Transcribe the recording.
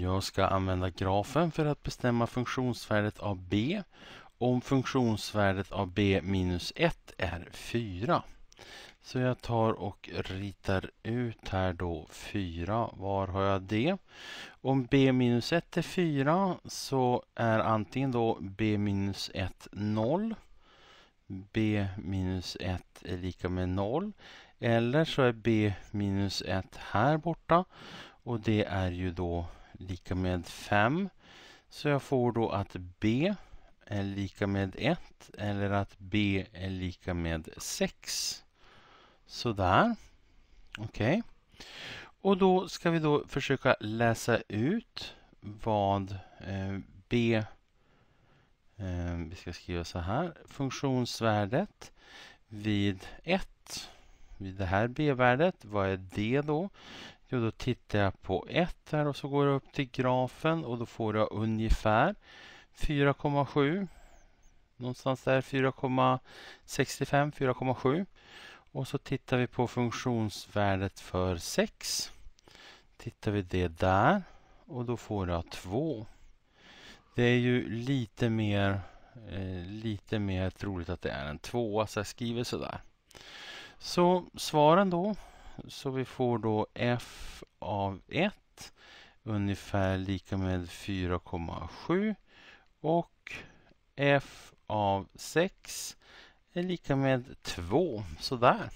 Jag ska använda grafen för att bestämma funktionsvärdet av b om funktionsvärdet av b minus 1 är 4. Så jag tar och ritar ut här då 4. Var har jag det? Om b minus 1 är 4 så är antingen då b minus 1 0. b minus 1 är lika med 0. Eller så är b minus 1 här borta och det är ju då lika med 5. Så jag får då att B är lika med 1 eller att B är lika med 6. Sådär. Okej. Okay. Och då ska vi då försöka läsa ut vad eh, B... Eh, vi ska skriva så här. Funktionsvärdet vid 1. Vid det här B-värdet, vad är det då? Jo, då tittar jag på 1 här och så går jag upp till grafen och då får jag ungefär 4,7 någonstans där 4,65, 4,7 och så tittar vi på funktionsvärdet för 6 tittar vi det där och då får jag 2 det är ju lite mer eh, lite mer troligt att det är en 2 så jag skriver sådär så svaren då så vi får då f av 1 ungefär lika med 4,7 och f av 6 är lika med 2. Sådär.